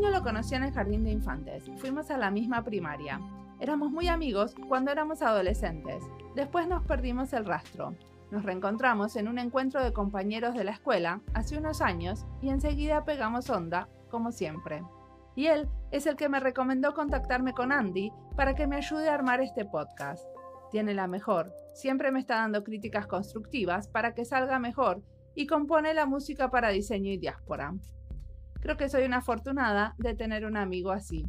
yo lo conocí en el jardín de infantes. Fuimos a la misma primaria. Éramos muy amigos cuando éramos adolescentes. Después nos perdimos el rastro. Nos reencontramos en un encuentro de compañeros de la escuela hace unos años y enseguida pegamos onda, como siempre. Y él es el que me recomendó contactarme con Andy para que me ayude a armar este podcast. Tiene la mejor, siempre me está dando críticas constructivas para que salga mejor y compone la música para diseño y diáspora. Creo que soy una afortunada de tener un amigo así.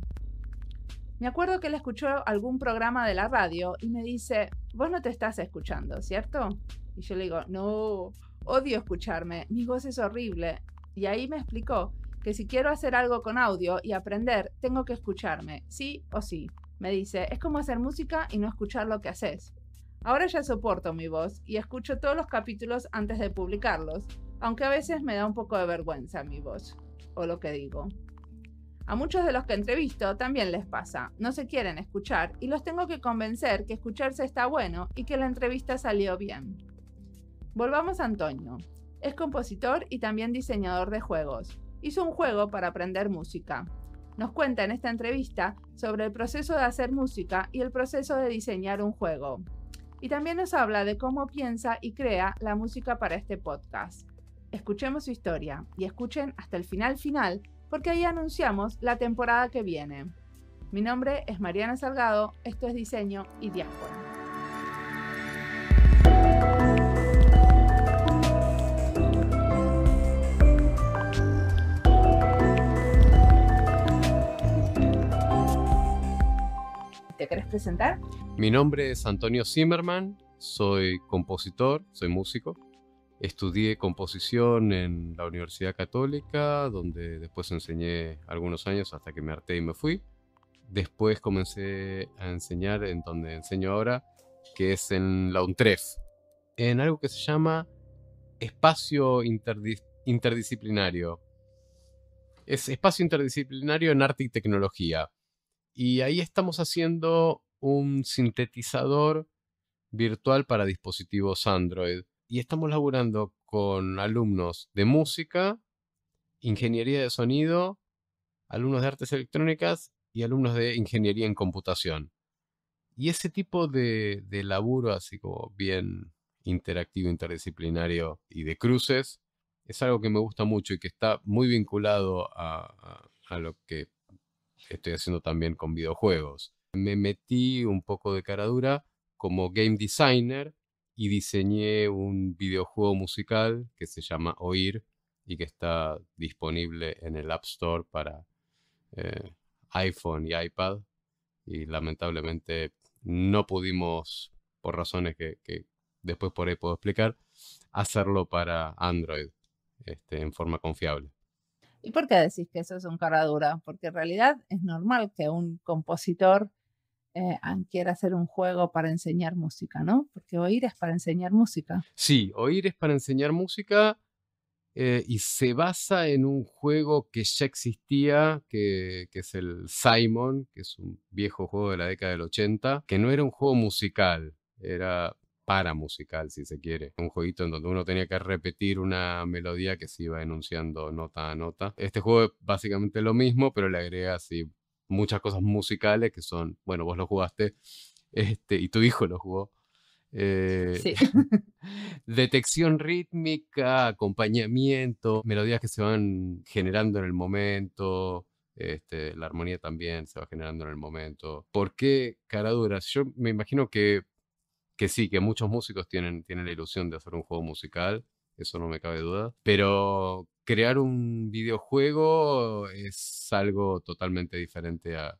Me acuerdo que él escuchó algún programa de la radio y me dice, vos no te estás escuchando, ¿cierto? Y yo le digo, no, odio escucharme, mi voz es horrible. Y ahí me explicó que si quiero hacer algo con audio y aprender, tengo que escucharme, sí o sí. Me dice, es como hacer música y no escuchar lo que haces. Ahora ya soporto mi voz y escucho todos los capítulos antes de publicarlos, aunque a veces me da un poco de vergüenza mi voz o lo que digo. A muchos de los que entrevisto también les pasa, no se quieren escuchar y los tengo que convencer que escucharse está bueno y que la entrevista salió bien. Volvamos a Antonio. Es compositor y también diseñador de juegos. Hizo un juego para aprender música. Nos cuenta en esta entrevista sobre el proceso de hacer música y el proceso de diseñar un juego. Y también nos habla de cómo piensa y crea la música para este podcast. Escuchemos su historia y escuchen hasta el final final porque ahí anunciamos la temporada que viene. Mi nombre es Mariana Salgado, esto es Diseño y Diáspora. ¿Te querés presentar? Mi nombre es Antonio Zimmerman, soy compositor, soy músico Estudié composición en la Universidad Católica, donde después enseñé algunos años hasta que me harté y me fui. Después comencé a enseñar en donde enseño ahora, que es en la UNTREF, en algo que se llama espacio interdisciplinario. Es espacio interdisciplinario en arte y tecnología. Y ahí estamos haciendo un sintetizador virtual para dispositivos Android y estamos laburando con alumnos de música, ingeniería de sonido, alumnos de artes electrónicas y alumnos de ingeniería en computación. Y ese tipo de, laburo, así como bien interactivo, interdisciplinario y de cruces, es algo que me gusta mucho y que está muy vinculado a, lo que estoy haciendo también con videojuegos. Me metí un poco de cara dura como game designer y diseñé un videojuego musical que se llama Oír y que está disponible en el App Store para eh, iPhone y iPad. Y lamentablemente no pudimos, por razones que, después por ahí puedo explicar, hacerlo para Android este, en forma confiable. ¿Y por qué decís que eso es un cara Porque en realidad es normal que un compositor eh, quiere hacer un juego para enseñar música, ¿no? Porque oír es para enseñar música. Sí, oír es para enseñar música eh, y se basa en un juego que ya existía, que, es el Simon, que es un viejo juego de la década del 80, que no era un juego musical, era para musical, si se quiere. Un jueguito en donde uno tenía que repetir una melodía que se iba enunciando nota a nota. Este juego es básicamente lo mismo, pero le agrega así muchas cosas musicales que son, bueno, vos lo jugaste este, y tu hijo lo jugó. Eh, sí. detección rítmica, acompañamiento, melodías que se van generando en el momento, este, la armonía también se va generando en el momento. ¿Por qué caraduras? Yo me imagino que, sí, que muchos músicos tienen, tienen la ilusión de hacer un juego musical eso no me cabe duda. Pero crear un videojuego es algo totalmente diferente a,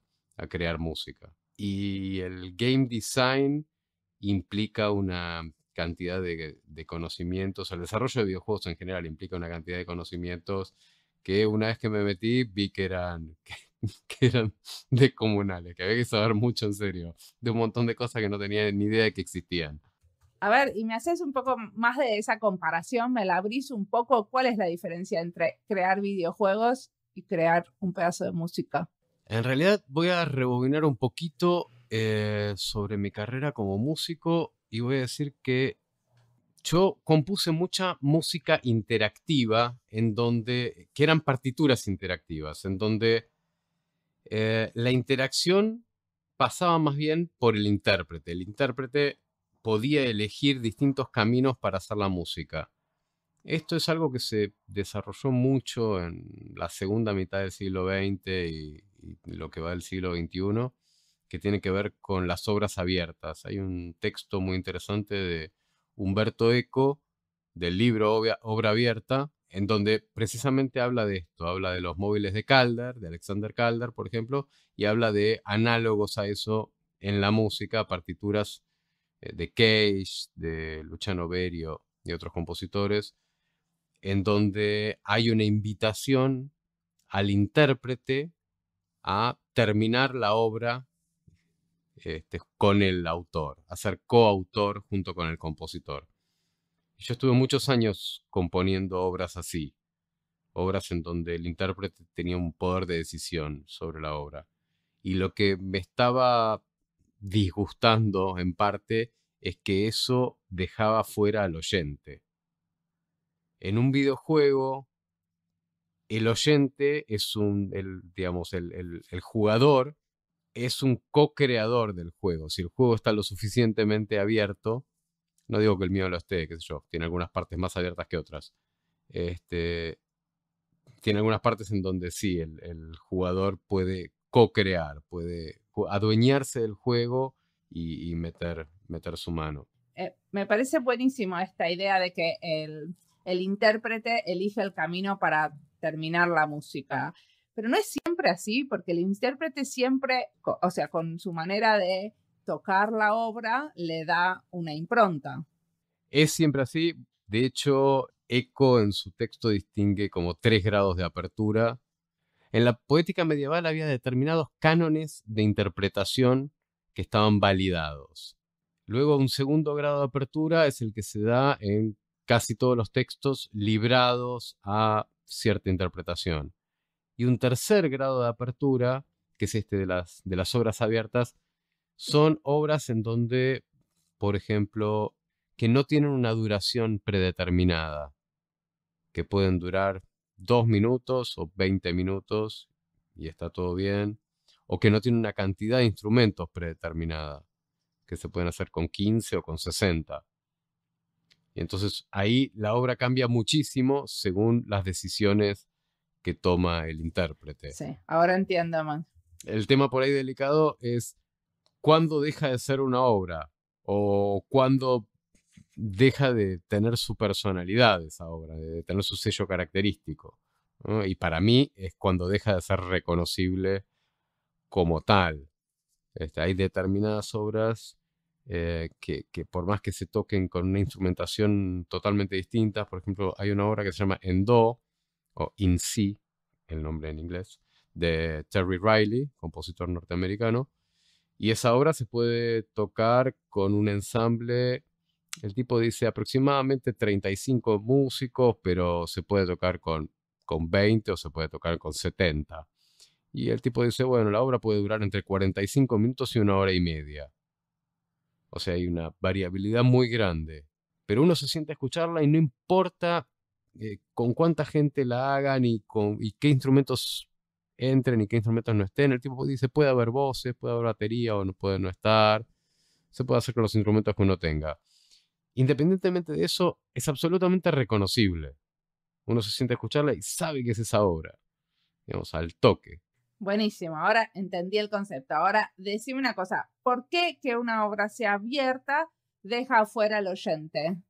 crear música. Y el game design implica una cantidad de, de, conocimientos, el desarrollo de videojuegos en general implica una cantidad de conocimientos que una vez que me metí vi que eran, que, que eran descomunales, que había que saber mucho en serio, de un montón de cosas que no tenía ni idea de que existían. A ver, y me haces un poco más de esa comparación, me la abrís un poco, ¿cuál es la diferencia entre crear videojuegos y crear un pedazo de música? En realidad voy a rebobinar un poquito eh, sobre mi carrera como músico y voy a decir que yo compuse mucha música interactiva en donde, que eran partituras interactivas, en donde eh, la interacción pasaba más bien por el intérprete. El intérprete podía elegir distintos caminos para hacer la música. Esto es algo que se desarrolló mucho en la segunda mitad del siglo XX y, lo que va del siglo XXI, que tiene que ver con las obras abiertas. Hay un texto muy interesante de Humberto Eco, del libro Obra Abierta, en donde precisamente habla de esto, habla de los móviles de Calder, de Alexander Calder, por ejemplo, y habla de análogos a eso en la música, partituras eh, de Cage, de Luciano Berio y otros compositores, en donde hay una invitación al intérprete a terminar la obra este, con el autor, a ser coautor junto con el compositor. Yo estuve muchos años componiendo obras así, obras en donde el intérprete tenía un poder de decisión sobre la obra. Y lo que me estaba disgustando en parte es que eso dejaba fuera al oyente. En un videojuego, el oyente es un, el, digamos, el, jugador es un co-creador del juego. Si el juego está lo suficientemente abierto, no digo que el mío lo esté, que sé yo, tiene algunas partes más abiertas que otras. Este, tiene algunas partes en donde sí, el, el jugador puede co-crear, puede adueñarse del juego y, meter, meter su mano. Eh, me parece buenísimo esta idea de que el, el intérprete elige el camino para terminar la música. Pero no es siempre así, porque el intérprete siempre, o sea, con su manera de tocar la obra, le da una impronta. Es siempre así. De hecho, Eco en su texto distingue como tres grados de apertura, en la poética medieval había determinados cánones de interpretación que estaban validados. Luego un segundo grado de apertura es el que se da en casi todos los textos librados a cierta interpretación. Y un tercer grado de apertura, que es este de las, de las obras abiertas, son obras en donde, por ejemplo, que no tienen una duración predeterminada, que pueden durar dos minutos o 20 minutos y está todo bien, o que no tiene una cantidad de instrumentos predeterminada, que se pueden hacer con 15 o con 60. Y entonces ahí la obra cambia muchísimo según las decisiones que toma el intérprete. Sí, ahora entiendo man El tema por ahí delicado es cuándo deja de ser una obra o cuándo deja de tener su personalidad esa obra, de tener su sello característico. Y para mí es cuando deja de ser reconocible como tal. Este, hay determinadas obras eh, que, por más que se toquen con una instrumentación totalmente distinta, por ejemplo, hay una obra que se llama En Do, o In Si, el nombre en inglés, de Terry Riley, compositor norteamericano, y esa obra se puede tocar con un ensamble el tipo dice aproximadamente 35 músicos, pero se puede tocar con, con 20 o se puede tocar con 70. Y el tipo dice, bueno, la obra puede durar entre 45 minutos y una hora y media. O sea, hay una variabilidad muy grande. Pero uno se siente a escucharla y no importa eh, con cuánta gente la hagan y, con, y qué instrumentos entren y qué instrumentos no estén. El tipo dice, puede haber voces, puede haber batería o no puede no estar. Se puede hacer con los instrumentos que uno tenga. Independientemente de eso, es absolutamente reconocible. Uno se siente a escucharla y sabe que es esa obra. Digamos, al toque. Buenísimo, ahora entendí el concepto. Ahora, decime una cosa, ¿por qué que una obra sea abierta deja afuera al oyente?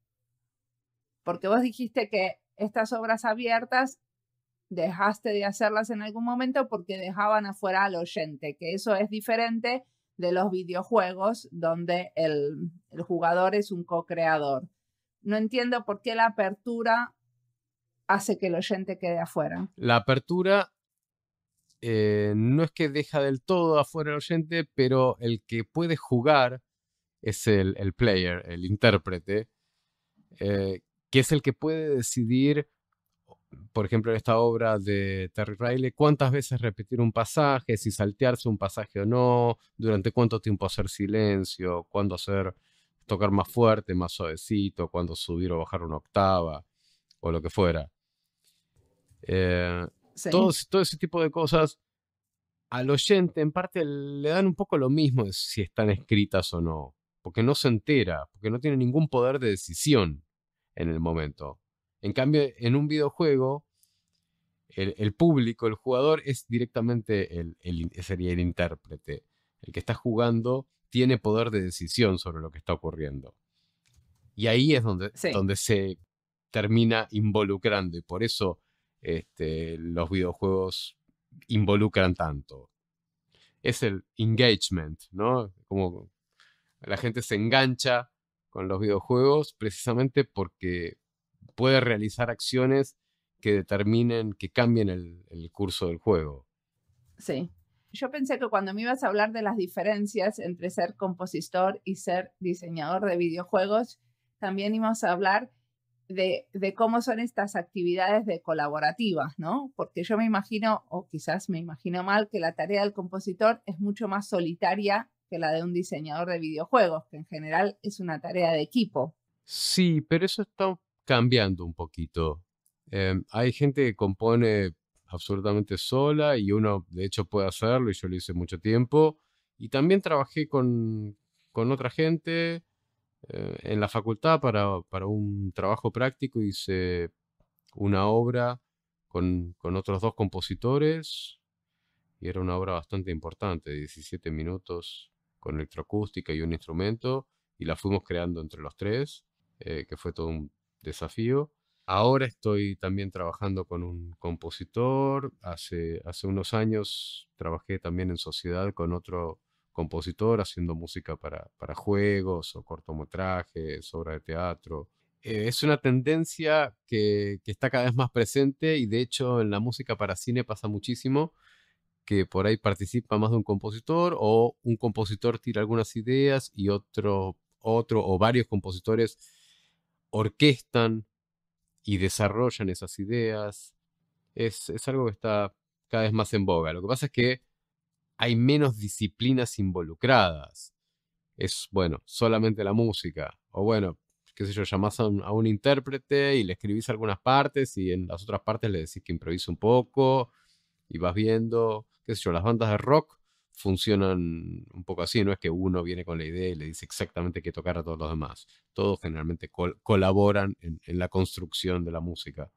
Porque vos dijiste que estas obras abiertas dejaste de hacerlas en algún momento porque dejaban afuera al oyente, que eso es diferente de los videojuegos donde el, jugador es un co-creador. No entiendo por qué la apertura hace que el oyente quede afuera. La apertura eh, no es que deja del todo afuera al oyente, pero el que puede jugar es el, player, el intérprete, eh, que es el que puede decidir por ejemplo, en esta obra de Terry Riley, cuántas veces repetir un pasaje, si saltearse un pasaje o no, durante cuánto tiempo hacer silencio, cuándo hacer tocar más fuerte, más suavecito, cuándo subir o bajar una octava, o lo que fuera. Eh, todo, ese tipo de cosas al oyente en parte le dan un poco lo mismo si están escritas o no, porque no se entera, porque no tiene ningún poder de decisión en el momento. En cambio, en un videojuego, el, público, el jugador, es directamente el, sería el intérprete. El que está jugando tiene poder de decisión sobre lo que está ocurriendo. Y ahí es donde, donde se termina involucrando. Y por eso este, los videojuegos involucran tanto. Es el engagement, ¿no? Como la gente se engancha con los videojuegos precisamente porque puede realizar acciones que determinen, que cambien el, curso del juego. Sí. Yo pensé que cuando me ibas a hablar de las diferencias entre ser compositor y ser diseñador de videojuegos, también íbamos a hablar de, cómo son estas actividades de colaborativas, ¿no? Porque yo me imagino, o quizás me imagino mal, que la tarea del compositor es mucho más solitaria que la de un diseñador de videojuegos, que en general es una tarea de equipo. Sí, pero eso está cambiando un poquito. Em, hay gente que compone absolutamente sola y uno de hecho puede hacerlo y yo lo hice mucho tiempo. Y también trabajé con, con otra gente eh, en la facultad para, un trabajo práctico. Hice una obra con, otros dos compositores y era una obra bastante importante, 17 minutos con electroacústica y un instrumento y la fuimos creando entre los tres, eh, que fue todo un desafío. Ahora estoy también trabajando con un compositor. Hace, hace unos años trabajé también en sociedad con otro compositor haciendo música para, juegos o cortometrajes, obra de teatro. Eh, es una tendencia que, está cada vez más presente y de hecho en la música para cine pasa muchísimo que por ahí participa más de un compositor o un compositor tira algunas ideas y otro, otro o varios compositores orquestan y desarrollan esas ideas. Es, algo que está cada vez más en boga. Lo que pasa es que hay menos disciplinas involucradas. Es, bueno, solamente la música. O bueno, qué sé yo, llamás a un, a un, intérprete y le escribís algunas partes y en las otras partes le decís que improvise un poco y vas viendo, qué sé yo, las bandas de rock funcionan un poco así, no es que uno viene con la idea y le dice exactamente qué tocar a todos los demás, todos generalmente colaboran en, la construcción de la música.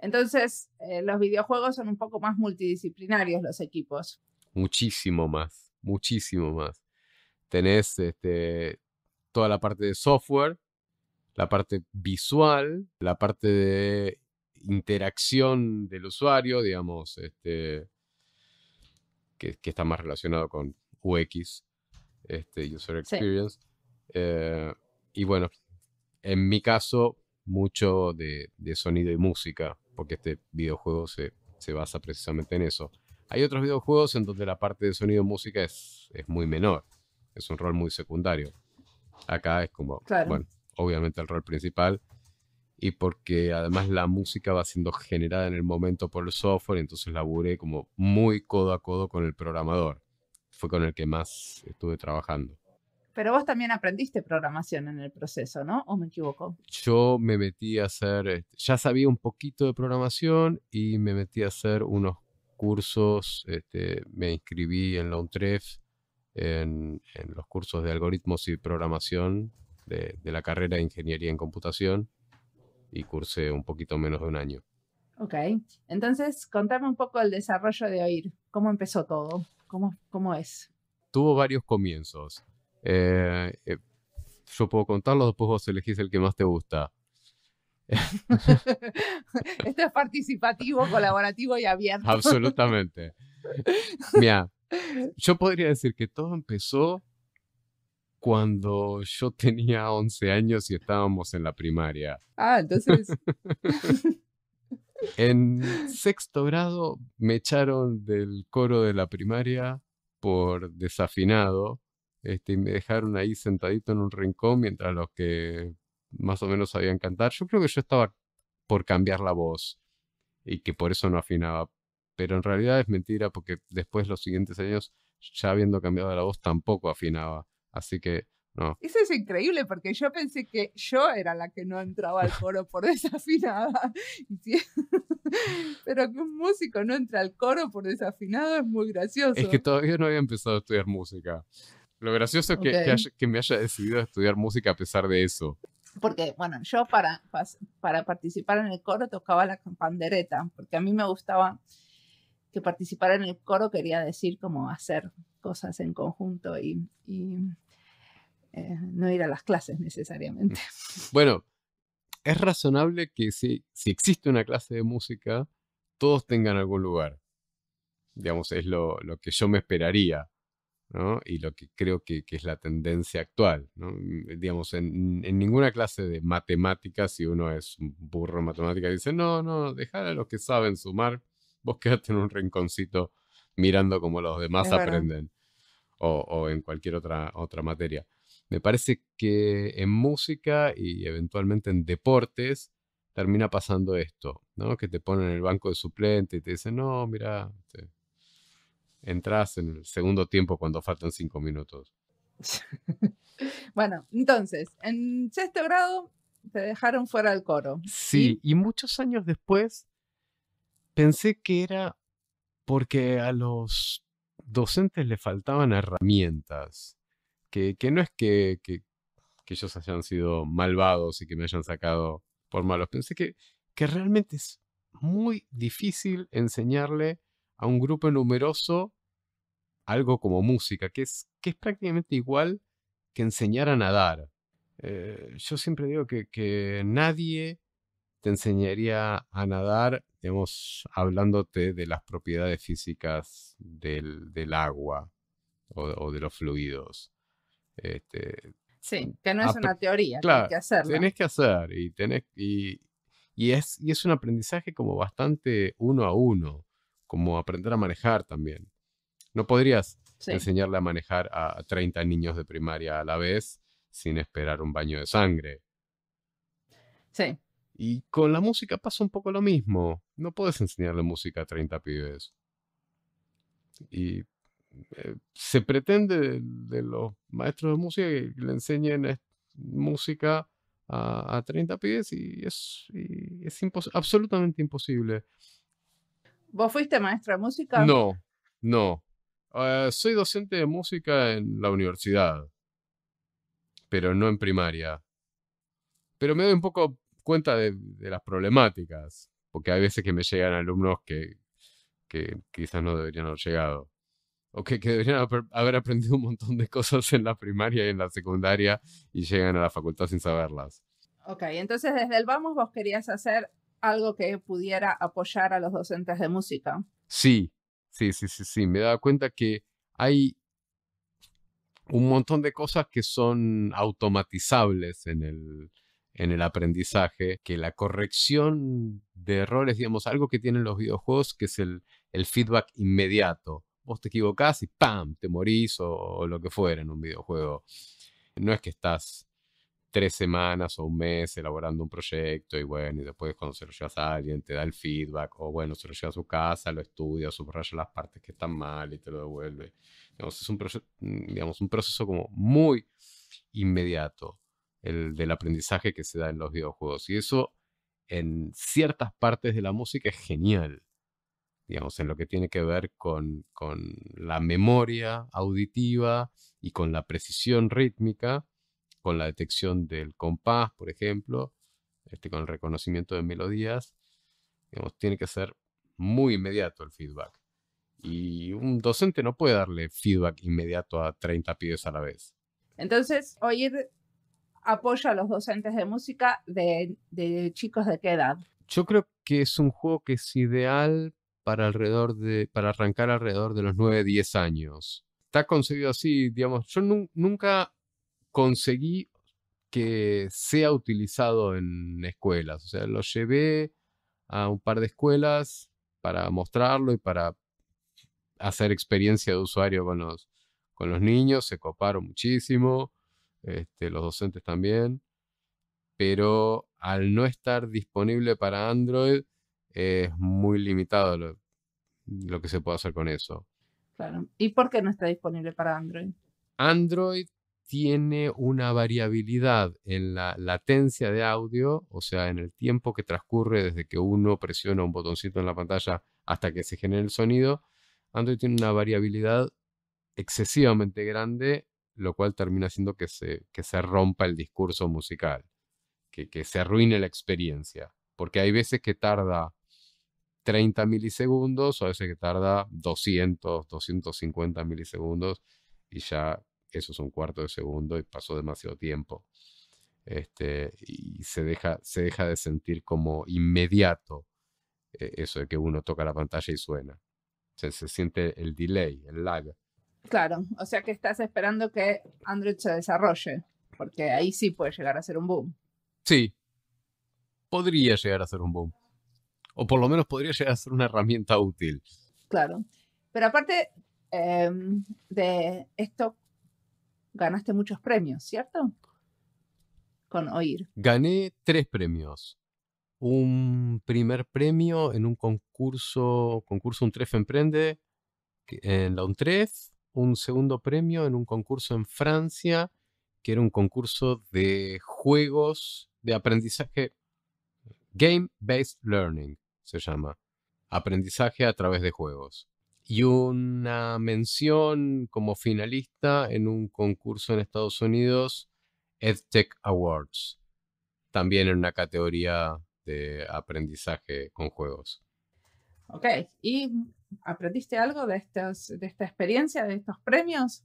Entonces, eh, los videojuegos son un poco más multidisciplinarios los equipos. Muchísimo más, muchísimo más. Tenés este, toda la parte de software, la parte visual, la parte de interacción del usuario, digamos, este, que, está más relacionado con UX, este, User Experience. Eh, y bueno, en mi caso, mucho de, sonido y música, porque este videojuego se, basa precisamente en eso. Hay otros videojuegos en donde la parte de sonido y música es, es muy menor, es un rol muy secundario. Acá es como, bueno, obviamente el rol principal y porque además la música va siendo generada en el momento por el software, entonces laburé como muy codo a codo con el programador. Fue con el que más estuve trabajando. Pero vos también aprendiste programación en el proceso, ¿no? ¿O me equivoco? Yo me metí a hacer, eh, ya sabía un poquito de programación y me metí a hacer unos cursos, este, me inscribí en la UNTREF, en, los cursos de algoritmos y programación de, de la carrera de Ingeniería en Computación y cursé un poquito menos de un año. Ok, entonces contame un poco el desarrollo de OIR. cómo empezó todo, cómo, cómo es. Tuvo varios comienzos. Eh, eh, yo puedo contarlo, después vos elegís el que más te gusta. Esto es participativo, colaborativo y abierto. Absolutamente. Mira, yo podría decir que todo empezó cuando yo tenía 11 años y estábamos en la primaria. Ah, entonces... en sexto grado me echaron del coro de la primaria por desafinado este, y me dejaron ahí sentadito en un rincón mientras los que más o menos sabían cantar, yo creo que yo estaba por cambiar la voz y que por eso no afinaba. Pero en realidad es mentira porque después los siguientes años, ya habiendo cambiado la voz, tampoco afinaba. Así que no. Eso es increíble porque yo pensé que yo era la que no entraba al coro por desafinada. Pero que un músico no entra al coro por desafinado es muy gracioso. Es que todavía no había empezado a estudiar música. Lo gracioso es que, que, me haya decidido a estudiar música a pesar de eso. Porque, bueno, yo para, para participar en el coro tocaba la pandereta, porque a mí me gustaba que participara en el coro quería decir como hacer cosas en conjunto y, eh, no ir a las clases necesariamente. Bueno, es razonable que si, si existe una clase de música, todos tengan algún lugar. Digamos, es lo, que yo me esperaría. ¿no? y lo que creo que, es la tendencia actual. ¿no? Digamos, en, en, ninguna clase de matemáticas, si uno es un burro en matemáticas, dice, no, no, dejar a los que saben sumar, vos en un rinconcito mirando cómo los demás aprenden o, en cualquier otra, otra materia. Me parece que en música y eventualmente en deportes termina pasando esto, ¿no? Que te ponen en el banco de suplente y te dicen, no, mira, este, entras en el segundo tiempo cuando faltan cinco minutos. bueno, entonces, en sexto grado te dejaron fuera del coro. Sí, y muchos años después pensé que era porque a los docentes le faltaban herramientas, que, no es que, ellos hayan sido malvados y que me hayan sacado por malos, pensé que, que realmente es muy difícil enseñarle a un grupo numeroso algo como música, que es, que es prácticamente igual que enseñar a nadar. Eh, yo siempre digo que, que nadie te enseñaría a nadar Estamos hablándote de las propiedades físicas del, agua o, de los fluidos. Este, sí, mm, que no es una teoría, claro, que que hacerlo. Tenés que hacer y, y, es, y es un aprendizaje como bastante uno a uno, como aprender a manejar también. No podrías enseñarle a manejar a 30 niños de primaria a la vez sin esperar un baño de sangre. Sí. Y con la música pasa un poco lo mismo no puedes enseñarle música a 30 pibes. Y eh, se pretende de, los maestros de música que le enseñen música a, 30 pibes y es, es absolutamente imposible. ¿Vos fuiste maestra de música? No, no. Ah, soy docente de música en la universidad, pero no en primaria. Pero me doy un poco cuenta de las problemáticas porque hay veces que me llegan alumnos que, quizás no deberían haber llegado, o que, deberían haber aprendido un montón de cosas en la primaria y en la secundaria y llegan a la facultad sin saberlas. Ok, entonces desde el Vamos vos querías hacer algo que pudiera apoyar a los docentes de música. Sí, sí, sí, sí, sí. Me he dado cuenta que hay un montón de cosas que son automatizables en el, en el aprendizaje, que la corrección de errores, digamos, algo que tienen los videojuegos, que es el, feedback inmediato. Vos te equivocás y ¡pam! te morís o, lo que fuera en un videojuego. No es que estás tres semanas o un mes elaborando un proyecto y bueno, y después cuando se lo llevas a alguien te da el feedback o bueno, se lo lleva a su casa, lo estudia, subraya las partes que están mal y te lo devuelve. Digamos, es un, mm, digamos, un proceso como muy inmediato el, del aprendizaje que se da en los videojuegos. Y eso en ciertas partes de la música es genial. Digamos, en lo que tiene que ver con, la memoria auditiva y con la precisión rítmica, con la detección del compás, por ejemplo, este, con el reconocimiento de melodías. Digamos, tiene que ser muy inmediato el feedback. Y un docente no puede darle feedback inmediato a 30 pibes a la vez. Entonces, oír ¿Apoya a los docentes de música de, chicos de qué edad? Yo creo que es un juego que es ideal para, alrededor para arrancar alrededor de los 9, 10 años. Está concebido así, digamos, yo nunca conseguí que sea utilizado en escuelas. O sea, lo llevé a un par de escuelas para mostrarlo y para hacer experiencia de usuario con los, con los niños. Se coparon muchísimo. Este, los docentes también, pero al no estar disponible para Android es muy limitado lo, lo, que se puede hacer con eso. Claro. ¿Y por qué no está disponible para Android? Android tiene una variabilidad en la latencia de audio, o sea, en el tiempo que transcurre desde que uno presiona un botoncito en la pantalla hasta que se genere el sonido. Android tiene una variabilidad excesivamente grande lo cual termina siendo que se, se rompa el discurso musical, que, se arruine la experiencia, porque hay veces que tarda 30 milisegundos o a veces que tarda 200, 250 milisegundos y ya eso es un cuarto de segundo y pasó demasiado tiempo. Este, y se deja, se deja de sentir como inmediato eh, eso de que uno toca la pantalla y suena. Se, se siente el delay, el lag. Claro, o sea que estás esperando que Android se desarrolle, porque ahí sí puede llegar a ser un boom. Sí, podría llegar a ser un boom. O por lo menos podría llegar a ser una herramienta útil. Claro, pero aparte em, de esto, ganaste muchos premios, ¿cierto? Con oír. Gané tres premios. Un primer premio en un concurso, concurso Un Emprende, en la UNTREF, un segundo premio en un concurso en Francia, que era un concurso de juegos de aprendizaje, Game-Based Learning se llama, aprendizaje a través de juegos. Y una mención como finalista en un concurso en Estados Unidos, EdTech Awards, también en una categoría de aprendizaje con juegos. Ok, y ¿Aprendiste algo de, estos, de esta experiencia, de estos premios?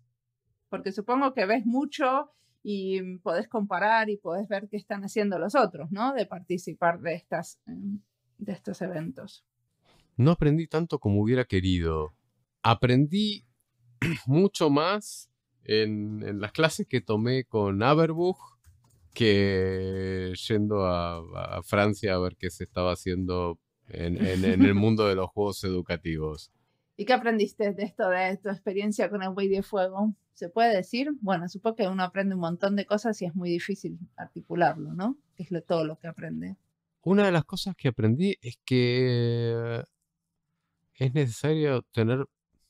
Porque supongo que ves mucho y podés comparar y podés ver qué están haciendo los otros, ¿no? De participar de, estas, em, de estos eventos. No aprendí tanto como hubiera querido. Aprendí mucho más en, las clases que tomé con Aberbuch que yendo a, a Francia a ver qué se estaba haciendo en, el mundo de los juegos educativos. ¿Y qué aprendiste de esto, de tu experiencia con el buey de fuego? ¿Se puede decir? Bueno, supongo que uno aprende un montón de cosas y es muy difícil articularlo, ¿no? Es lo, todo lo que aprende. Una de las cosas que aprendí es que es necesario tener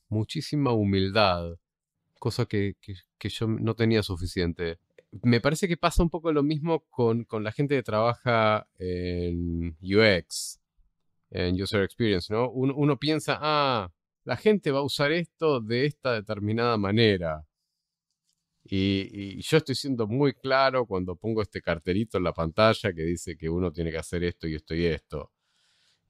muchísima humildad, cosa que, que yo no tenía suficiente me parece que pasa un poco lo mismo con, con, la gente que trabaja en UX en User Experience, ¿no? Uno, piensa, ah, la gente va a usar esto de esta determinada manera. Y, yo estoy siendo muy claro cuando pongo este carterito en la pantalla que dice que uno tiene que hacer esto y esto y esto.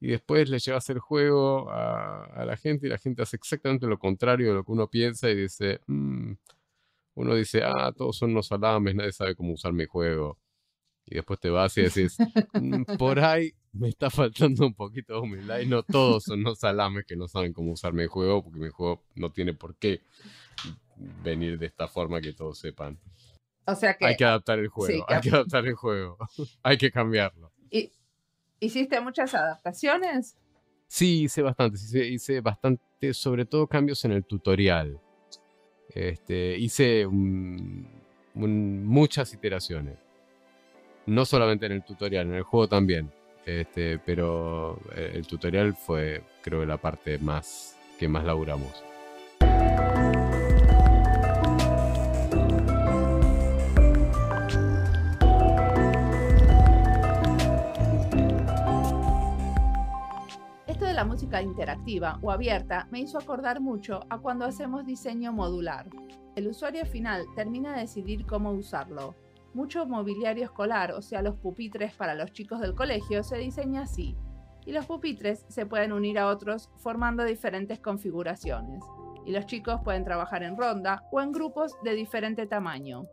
Y después le llevas el juego a, la gente y la gente hace exactamente lo contrario de lo que uno piensa y dice, mm". uno dice, ah, todos son unos alames, nadie sabe cómo usar mi juego. Y después te vas y decís, mm, por ahí me está faltando un poquito de humildad. Y no todos son los salames que no saben cómo usar mi juego, porque mi juego no tiene por qué venir de esta forma que todos sepan. Hay que adaptar el juego, hay que adaptar el juego, hay que cambiarlo. ¿Hiciste muchas adaptaciones? Sí, hice bastante, hice, bastante, sobre todo cambios en el tutorial. Este, hice muchas iteraciones no solamente en el tutorial, en el juego también. Este, pero eh, el tutorial fue, creo, la parte más que más laburamos. Esto de la música interactiva o abierta me hizo acordar mucho a cuando hacemos diseño modular. El usuario final termina de decidir cómo usarlo, mucho mobiliario escolar, o sea, los pupitres para los chicos del colegio, se diseña así, y los pupitres se pueden unir a otros formando diferentes configuraciones, y los chicos pueden trabajar en ronda o en grupos de diferente tamaño.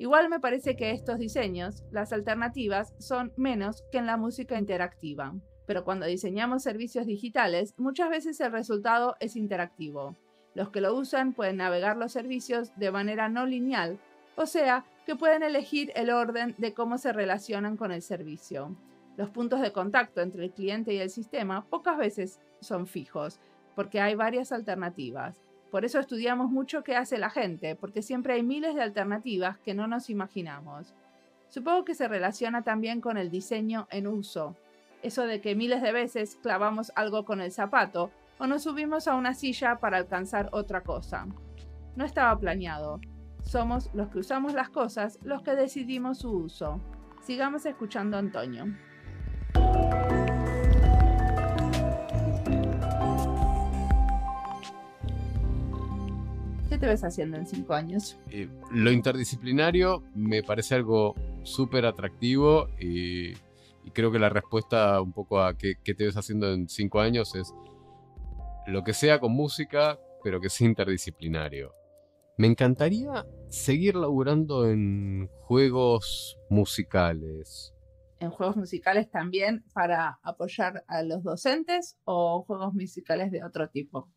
Igual me parece que estos diseños, las alternativas, son menos que en la música interactiva. Pero cuando diseñamos servicios digitales, muchas veces el resultado es interactivo. Los que lo usan pueden navegar los servicios de manera no lineal, o sea, que pueden elegir el orden de cómo se relacionan con el servicio. Los puntos de contacto entre el cliente y el sistema pocas veces son fijos, porque hay varias alternativas. Por eso estudiamos mucho qué hace la gente, porque siempre hay miles de alternativas que no nos imaginamos. Supongo que se relaciona también con el diseño en uso. Eso de que miles de veces clavamos algo con el zapato o nos subimos a una silla para alcanzar otra cosa. No estaba planeado, somos los que usamos las cosas, los que decidimos su uso. Sigamos escuchando a Antonio. ¿Qué te ves haciendo en cinco años? Eh, lo interdisciplinario me parece algo súper atractivo eh, y, creo que la respuesta un poco a qué, qué te ves haciendo en cinco años es lo que sea con música, pero que sea interdisciplinario. Me encantaría seguir laburando en juegos musicales. ¿En juegos musicales también para apoyar a los docentes o juegos musicales de otro tipo?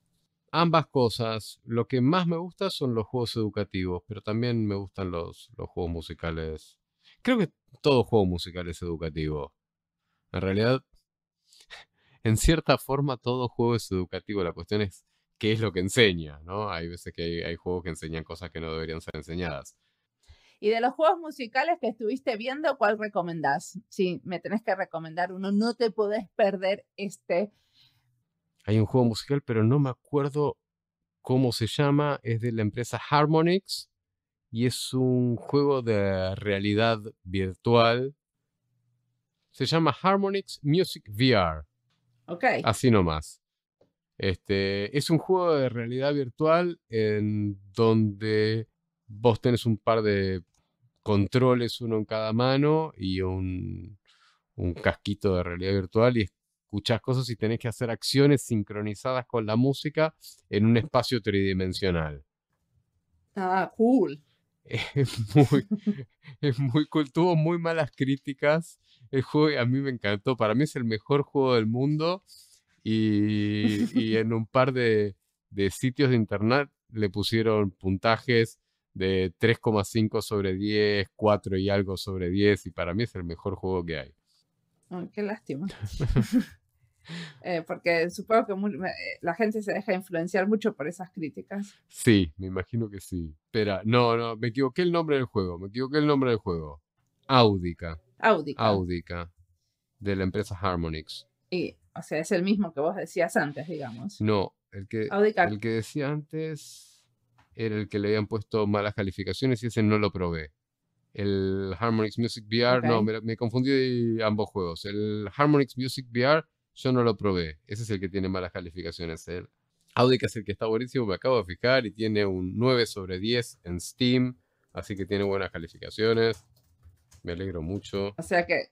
Ambas cosas. Lo que más me gusta son los juegos educativos, pero también me gustan los, los juegos musicales. Creo que todo juego musical es educativo. En realidad, en cierta forma todo juego es educativo. La cuestión es qué es lo que enseña, ¿no? Hay veces que hay, juegos que enseñan cosas que no deberían ser enseñadas. Y de los juegos musicales que estuviste viendo, ¿cuál recomendás? Sí, me tenés que recomendar uno, no te puedes perder este. Hay un juego musical, pero no me acuerdo cómo se llama, es de la empresa Harmonix y es un juego de realidad virtual. Se llama Harmonix Music VR. Ok. Así nomás. Este, es un juego de realidad virtual en donde vos tenés un par de controles, uno en cada mano y un, casquito de realidad virtual y escuchás cosas y tenés que hacer acciones sincronizadas con la música en un espacio tridimensional. Ah, cool. Es muy, es muy cool. Tuvo muy malas críticas. El juego a mí me encantó. Para mí es el mejor juego del mundo. Y, en un par de, sitios de internet le pusieron puntajes de 3,5 sobre 10, 4 y algo sobre 10, y para mí es el mejor juego que hay. Ah, qué lástima. Eh, porque supongo que eh, la gente se deja influenciar mucho por esas críticas. Sí, me imagino que sí. Espera, no, no, me equivoqué el nombre del juego, me equivoqué el nombre del juego. Audica. Audica. Audica. De la empresa Harmonix. Y o sea, es el mismo que vos decías antes, digamos. No, el que, el que decía antes era el que le habían puesto malas calificaciones y ese no lo probé. El Harmonix Music VR, no, me, confundí de ambos juegos. El Harmonix Music VR yo no lo probé. Ese es el que tiene malas calificaciones. El Audica es el que está buenísimo, me acabo de fijar y tiene un 9 sobre 10 en Steam, así que tiene buenas calificaciones. Me alegro mucho. O sea que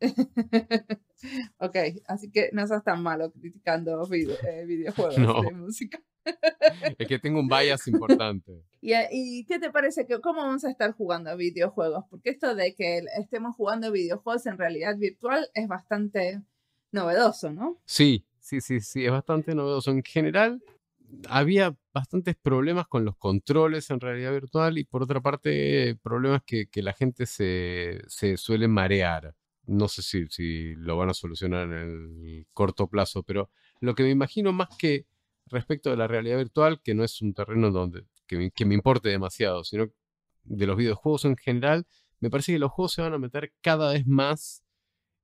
ok, así que no seas tan malo criticando eh, videojuegos de música. es que tengo un bias importante. Eh, ¿Y, qué te parece? que ¿Cómo vamos a estar jugando videojuegos? Porque esto de que estemos jugando videojuegos en realidad virtual es bastante novedoso, ¿no? Sí, sí, sí, sí, es bastante novedoso. En general, había bastantes problemas con los controles en realidad virtual y por otra parte, problemas que, la gente se, se suele marear no sé si, si lo van a solucionar en el corto plazo, pero lo que me imagino más que respecto de la realidad virtual, que no es un terreno donde, que, me, importe demasiado, sino de los videojuegos en general, me parece que los juegos se van a meter cada vez más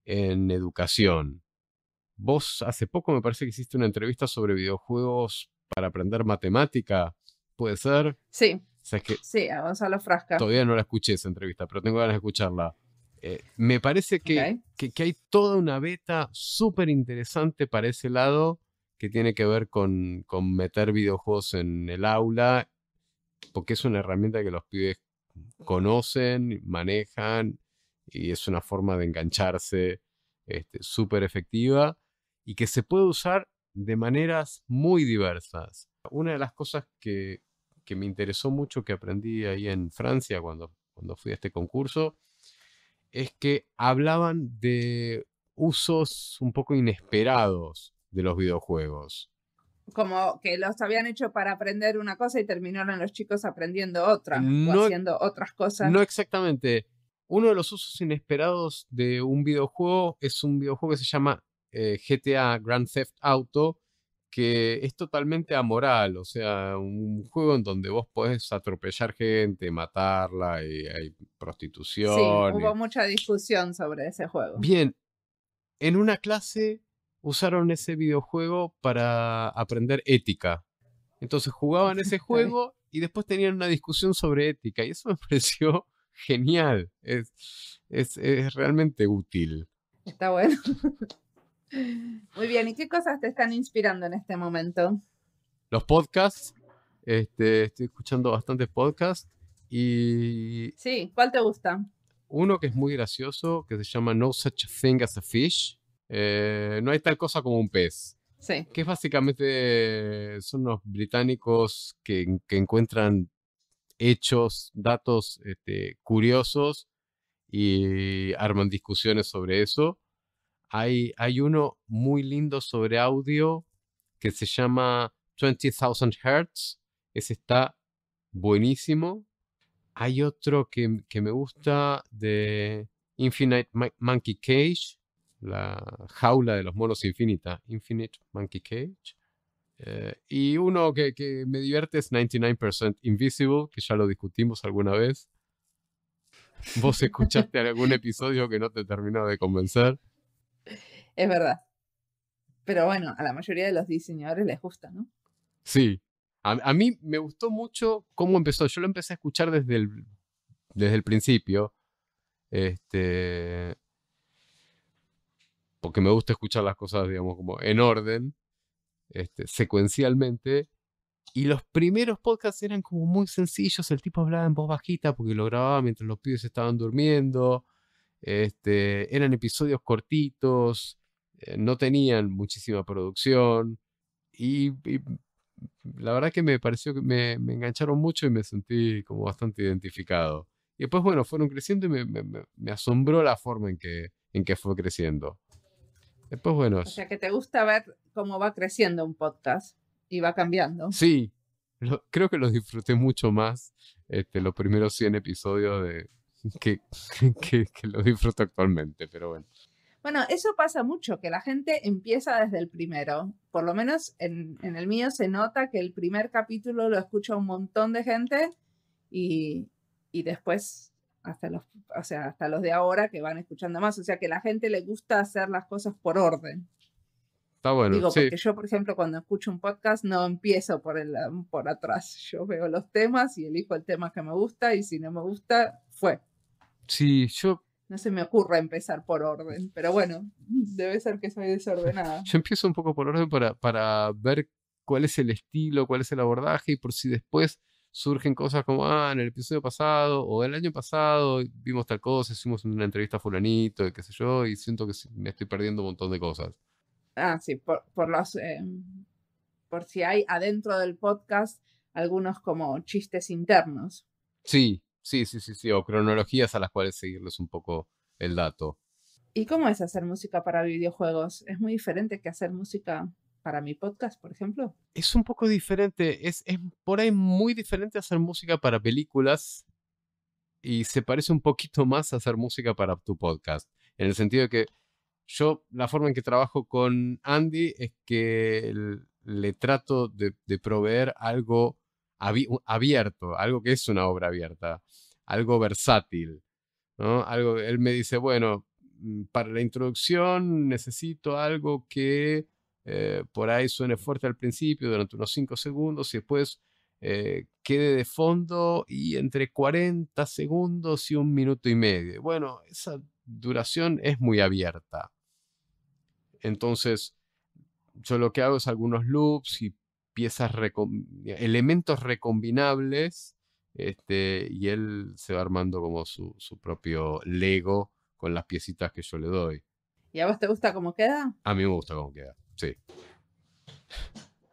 en educación. Vos hace poco me parece que hiciste una entrevista sobre videojuegos para aprender matemática, ¿puede ser? Sí. O que sí, a la Frasca. Todavía no la escuché esa entrevista, pero tengo ganas de escucharla. Eh, me parece que, hay toda una beta súper interesante para ese lado que tiene que ver con, meter videojuegos en el aula, porque es una herramienta que los pibes conocen, manejan y es una forma de engancharse súper este, efectiva y que se puede usar de maneras muy diversas. Una de las cosas que, que me interesó mucho que aprendí ahí en Francia cuando, cuando fui a este concurso es que hablaban de usos un poco inesperados de los videojuegos. Como que los habían hecho para aprender una cosa y terminaron los chicos aprendiendo otra o haciendo otras cosas. No exactamente. Uno de los usos inesperados de un videojuego es un videojuego que se llama eh, GTA Grand Theft Auto, que es totalmente amoral, o sea, un juego en donde vos podés atropellar gente, matarla, y hay prostitución. Sí, hubo mucha discusión sobre ese juego. Bien, en una clase usaron ese videojuego para aprender ética. Entonces jugaban ese juego y después tenían una discusión sobre ética y eso me pareció genial, es, es, es realmente útil. Está bueno. Muy bien, ¿y qué cosas te están inspirando en este momento? Los podcasts. Este, estoy escuchando bastantes podcasts. Y. Sí, ¿cuál te gusta? Uno que es muy gracioso, que se llama No Such a Thing as a Fish. Eh, no hay tal cosa como un pez. Sí. Que básicamente son los británicos que, encuentran hechos, datos este, curiosos y arman discusiones sobre eso. Hay, uno muy lindo sobre audio que se llama 20,000 Hertz. Ese está buenísimo. Hay otro que, me gusta de Infinite Monkey Cage, la jaula de los monos infinita, Infinite Monkey Cage. Eh, y uno que, que, me divierte es 99% Invisible, que ya lo discutimos alguna vez. Vos escuchaste algún episodio que no te terminó de convencer. Es verdad. Pero bueno, a la mayoría de los diseñadores les gusta, ¿no? Sí. A, mí me gustó mucho cómo empezó. Yo lo empecé a escuchar desde el, desde el principio. Este. Porque me gusta escuchar las cosas, digamos, como en orden, este, secuencialmente. Y los primeros podcasts eran como muy sencillos. El tipo hablaba en voz bajita porque lo grababa mientras los pibes estaban durmiendo. Este, eran episodios cortitos, eh, no tenían muchísima producción y, la verdad que me pareció que me, engancharon mucho y me sentí como bastante identificado. Y después, bueno, fueron creciendo y me, asombró la forma en que, en que fue creciendo. Después, bueno. O sea, que te gusta ver cómo va creciendo un podcast y va cambiando. Sí, creo que los disfruté mucho más este, los primeros 100 episodios de, que, que, lo disfruto actualmente, pero bueno. Bueno, eso pasa mucho, que la gente empieza desde el primero. Por lo menos en, en, el mío se nota que el primer capítulo lo escucha un montón de gente y, y, después hasta los, o sea, hasta los de ahora que van escuchando más. O sea, que la gente le gusta hacer las cosas por orden. Está bueno. Digo, porque yo, por ejemplo, cuando escucho un podcast no empiezo por, el, por atrás. Yo veo los temas y elijo el tema que me gusta y si no me gusta, fue. Sí, yo. No se me ocurra empezar por orden, pero bueno, debe ser que soy desordenada. Yo empiezo un poco por orden para, para ver cuál es el estilo, cuál es el abordaje y por si después surgen cosas como, ah, en el episodio pasado o el año pasado vimos tal cosa, hicimos una entrevista a fulanito y qué sé yo, y siento que me estoy perdiendo un montón de cosas. Ah, sí, por, por em, por si hay adentro del podcast algunos como chistes internos. Sí, Sí, sí, sí, sí, o cronologías a las cuales seguirles un poco el dato. ¿Y cómo es hacer música para videojuegos? ¿Es muy diferente que hacer música para mi podcast, por ejemplo? Es un poco diferente, es, por ahí muy diferente hacer música para películas y se parece un poquito más a hacer música para tu podcast, en el sentido de que yo la forma en que trabajo con Andy es que le trato de, de proveer algo abierto, algo que es una obra abierta, algo versátil. Algo, él me dice, bueno, mm, para la introducción necesito algo que eh, por ahí suene fuerte al principio, durante unos 5 segundos, y después eh, quede de fondo y entre 40 segundos y un minuto y medio. Bueno, esa duración es muy abierta. Entonces, yo lo que hago es algunos loops y esos elementos recombinables, este, y él se va armando como su, su propio Lego con las piecitas que yo le doy. ¿Y a vos te gusta cómo queda? A mí me gusta cómo queda, sí.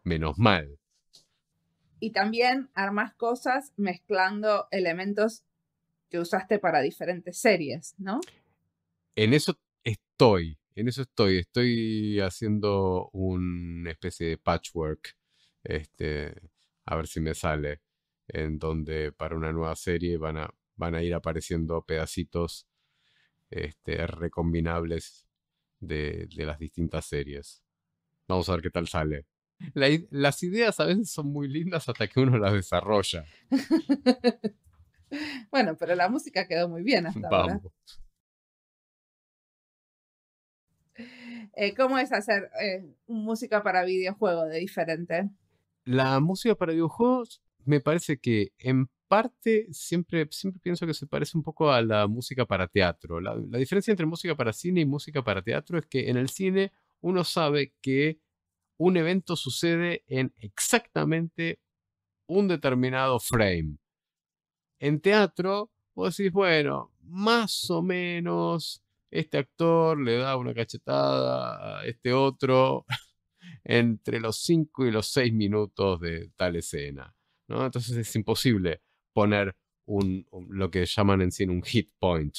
Menos mal. Y también armas cosas mezclando elementos que usaste para diferentes series, ¿no? En eso estoy, en eso estoy. Estoy haciendo una especie de patchwork este, a ver si me sale. En donde para una nueva serie van a, van a ir apareciendo pedacitos este, recombinables de, de, las distintas series. Vamos a ver qué tal sale. las ideas a veces son muy lindas hasta que uno las desarrolla. bueno, pero la música quedó muy bien hasta ahora. Eh, ¿Cómo es hacer eh, música para videojuego de diferente? La música para videojuegos me parece que en parte siempre, siempre pienso que se parece un poco a la música para teatro. La, la, diferencia entre música para cine y música para teatro es que en el cine uno sabe que un evento sucede en exactamente un determinado frame. En teatro, vos decís, bueno, más o menos, este actor le da una cachetada a este otro, entre los 5 y los 6 minutos de tal escena. ¿no? Entonces es imposible poner un, lo que llaman en sí un hit point.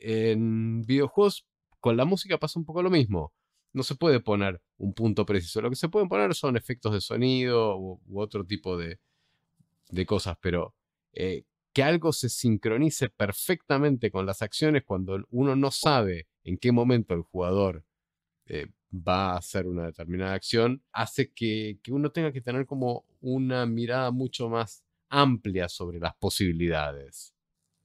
En videojuegos con la música pasa un poco lo mismo. No se puede poner un punto preciso. Lo que se pueden poner son efectos de sonido u, otro tipo de, de cosas, pero eh, que algo se sincronice perfectamente con las acciones cuando uno no sabe en qué momento el jugador eh, va a hacer una determinada acción, hace que, uno tenga que tener como una mirada mucho más amplia sobre las posibilidades.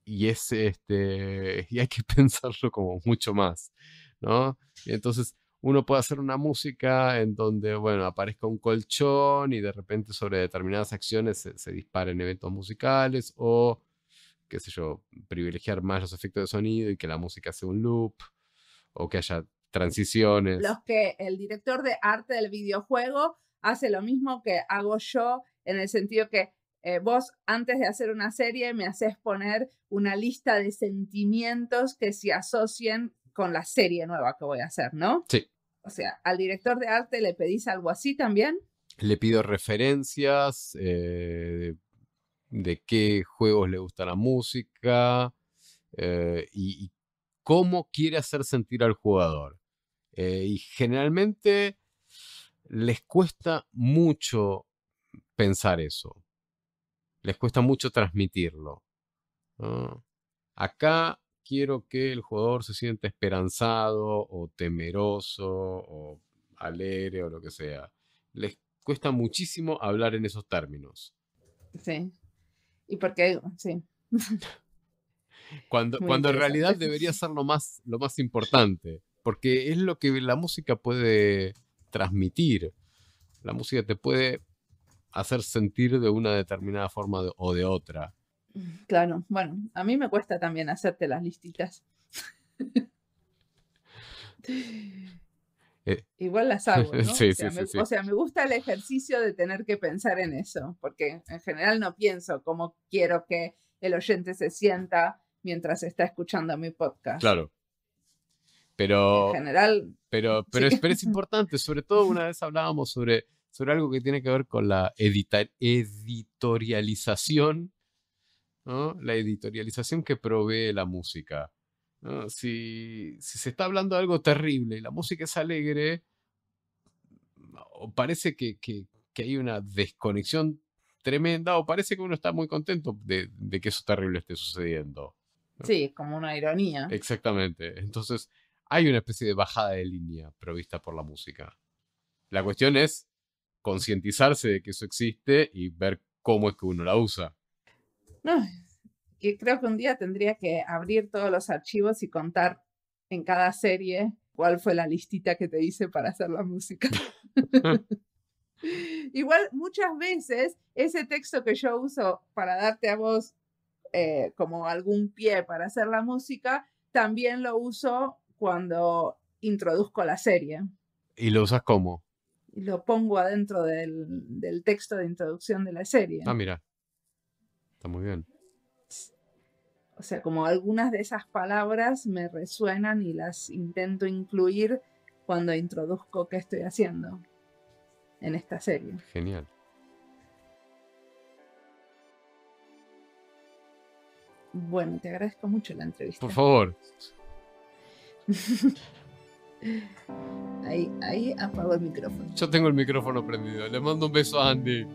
Y, es, este, y hay que pensarlo como mucho más, ¿no? entonces uno puede hacer una música en donde, bueno, aparezca un colchón y de repente sobre determinadas acciones se, se disparen eventos musicales o, qué sé yo, privilegiar más los efectos de sonido y que la música sea un loop o que haya transiciones. Los que el director de arte del videojuego hace lo mismo que hago yo, en el sentido que eh, vos antes de hacer una serie me haces poner una lista de sentimientos que se asocien con la serie nueva que voy a hacer, ¿no? Sí. O sea, al director de arte le pedís algo así también. Le pido referencias eh, de qué juegos le gusta la música eh, y cómo quiere hacer sentir al jugador. Eh, y generalmente les cuesta mucho pensar eso. Les cuesta mucho transmitirlo. Acá quiero que el jugador se sienta esperanzado o temeroso o alegre o lo que sea. Les cuesta muchísimo hablar en esos términos. Sí. ¿Y por qué? Sí. cuando, cuando en realidad debería ser lo más, lo más importante porque es lo que la música puede transmitir. La música te puede hacer sentir de una determinada forma o de otra. Mm, claro, bueno, a mí me cuesta también hacerte las listitas. Eh. Igual las hago, ¿no? me, o, sea, me, gusta el ejercicio de tener que pensar en eso, porque en general no pienso cómo quiero que el oyente se sienta mientras está escuchando mi podcast. Claro. Pero, general. Pero, pero, es, pero, es, importante, sobre todo una vez hablábamos sobre, sobre algo que tiene que ver con la editorialización, ¿no? la editorialización que provee la música. Si, si, se está hablando de algo terrible y la música es alegre, o parece que, que, hay una desconexión tremenda, o parece que uno está muy contento de, de que eso terrible esté sucediendo. Sí, es como una ironía. Exactamente. Entonces, hay una especie de bajada de línea provista por la música. La cuestión es concientizarse de que eso existe y ver cómo es que uno la usa. No, y creo que un día tendría que abrir todos los archivos y contar en cada serie cuál fue la listita que te hice para hacer la música. Igual muchas veces ese texto que yo uso para darte a vos eh, como algún pie para hacer la música, también lo uso cuando introduzco la serie. ¿Y lo usas cómo? Lo pongo adentro del, texto de introducción de la serie. Ah, mira. Está muy bien. O sea, como algunas de esas palabras me resuenan y las intento incluir cuando introduzco qué estoy haciendo en esta serie. Genial. Bueno, te agradezco mucho la entrevista. Por favor. ahí, ahí apago el micrófono. Yo tengo el micrófono prendido. Le mando un beso a Andy.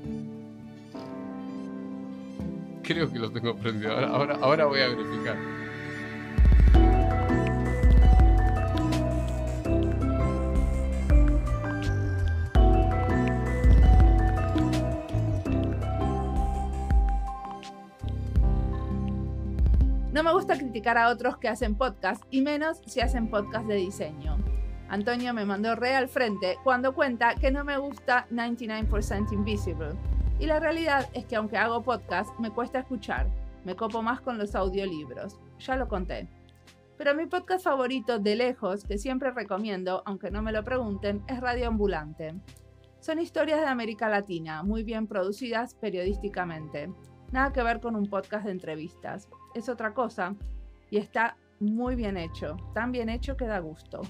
Creo que lo tengo prendido. Ahora, ahora, ahora voy a verificar. No me gusta criticar a otros que hacen podcast y menos si hacen podcast de diseño. Antonio me mandó real al frente cuando cuenta que no me gusta 99% Invisible. Y la realidad es que aunque hago podcast, me cuesta escuchar. Me copo más con los audiolibros. Ya lo conté. Pero mi podcast favorito de lejos, que siempre recomiendo, aunque no me lo pregunten, es Radio Ambulante. Son historias de América Latina, muy bien producidas periodísticamente. Nada que ver con un podcast de entrevistas, es otra cosa y está muy bien hecho, tan bien hecho que da gusto.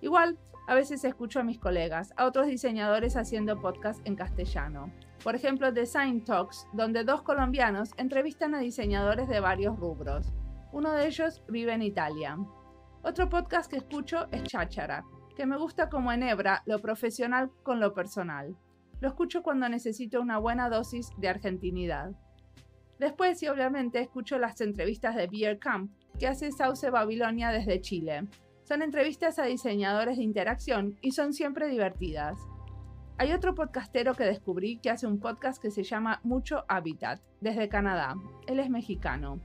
Igual, a veces escucho a mis colegas, a otros diseñadores haciendo podcast en castellano. Por ejemplo, Design Talks, donde dos colombianos entrevistan a diseñadores de varios rubros. Uno de ellos vive en Italia. Otro podcast que escucho es Cháchara, que me gusta como enhebra lo profesional con lo personal. Lo escucho cuando necesito una buena dosis de argentinidad. Después, sí, obviamente, escucho las entrevistas de Beer Camp, que hace Sauce Babilonia desde Chile. Son entrevistas a diseñadores de interacción y son siempre divertidas. Hay otro podcastero que descubrí que hace un podcast que se llama Mucho Habitat, desde Canadá. Él es mexicano.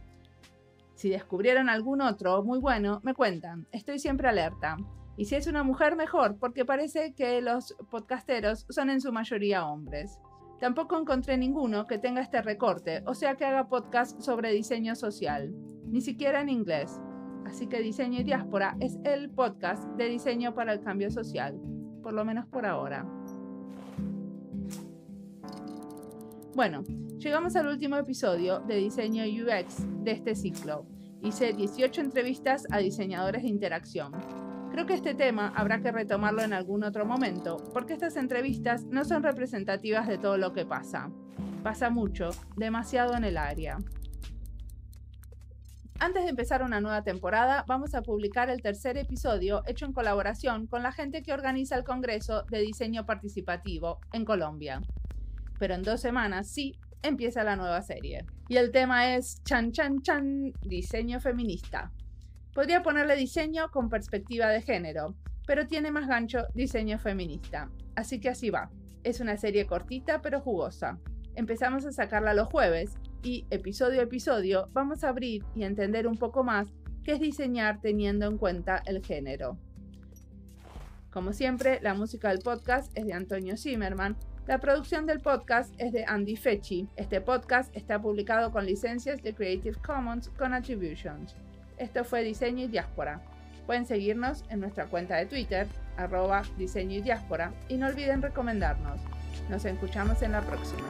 Si descubrieron algún otro muy bueno, me cuentan. Estoy siempre alerta. Y si es una mujer, mejor, porque parece que los podcasteros son en su mayoría hombres. Tampoco encontré ninguno que tenga este recorte, o sea que haga podcast sobre diseño social, ni siquiera en inglés. Así que Diseño y Diáspora es el podcast de diseño para el cambio social, por lo menos por ahora. Bueno, llegamos al último episodio de Diseño UX de este ciclo. Hice 18 entrevistas a diseñadores de interacción Creo que este tema habrá que retomarlo en algún otro momento, porque estas entrevistas no son representativas de todo lo que pasa. Pasa mucho, demasiado en el área. Antes de empezar una nueva temporada, vamos a publicar el tercer episodio hecho en colaboración con la gente que organiza el Congreso de Diseño Participativo en Colombia. Pero en dos semanas sí empieza la nueva serie. Y el tema es Chan Chan Chan, diseño feminista. Podría ponerle diseño con perspectiva de género, pero tiene más gancho diseño feminista. Así que así va. Es una serie cortita pero jugosa. Empezamos a sacarla los jueves y episodio a episodio vamos a abrir y entender un poco más qué es diseñar teniendo en cuenta el género. Como siempre, la música del podcast es de Antonio Zimmerman, la producción del podcast es de Andy Fechi. Este podcast está publicado con licencias de Creative Commons con Attributions. Esto fue Diseño y Diáspora. Pueden seguirnos en nuestra cuenta de Twitter, arroba diseño y diáspora, y no olviden recomendarnos. Nos escuchamos en la próxima.